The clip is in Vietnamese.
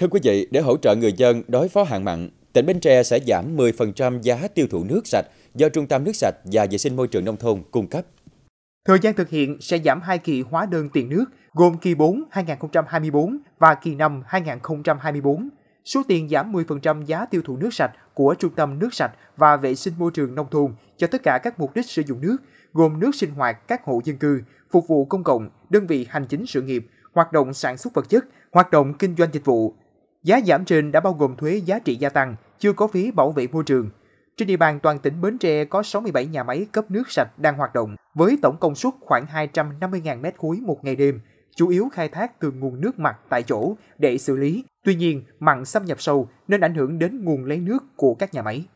Thưa quý vị, để hỗ trợ người dân đối phó hạn mặn, tỉnh Bến Tre sẽ giảm 10% giá tiêu thụ nước sạch do Trung tâm Nước sạch và Vệ sinh Môi trường Nông thôn cung cấp. Thời gian thực hiện sẽ giảm hai kỳ hóa đơn tiền nước, gồm kỳ 4 2024 và kỳ 5 2024. Số tiền giảm 10% giá tiêu thụ nước sạch của Trung tâm Nước sạch và Vệ sinh Môi trường Nông thôn cho tất cả các mục đích sử dụng nước, gồm nước sinh hoạt các hộ dân cư, phục vụ công cộng, đơn vị hành chính sự nghiệp, hoạt động sản xuất vật chất, hoạt động kinh doanh dịch vụ, Giá giảm trên đã bao gồm thuế giá trị gia tăng, chưa có phí bảo vệ môi trường. Trên địa bàn toàn tỉnh Bến Tre có 67 nhà máy cấp nước sạch đang hoạt động với tổng công suất khoảng 250.000 m khối một ngày đêm, chủ yếu khai thác từ nguồn nước mặt tại chỗ để xử lý. Tuy nhiên, mặn xâm nhập sâu nên ảnh hưởng đến nguồn lấy nước của các nhà máy.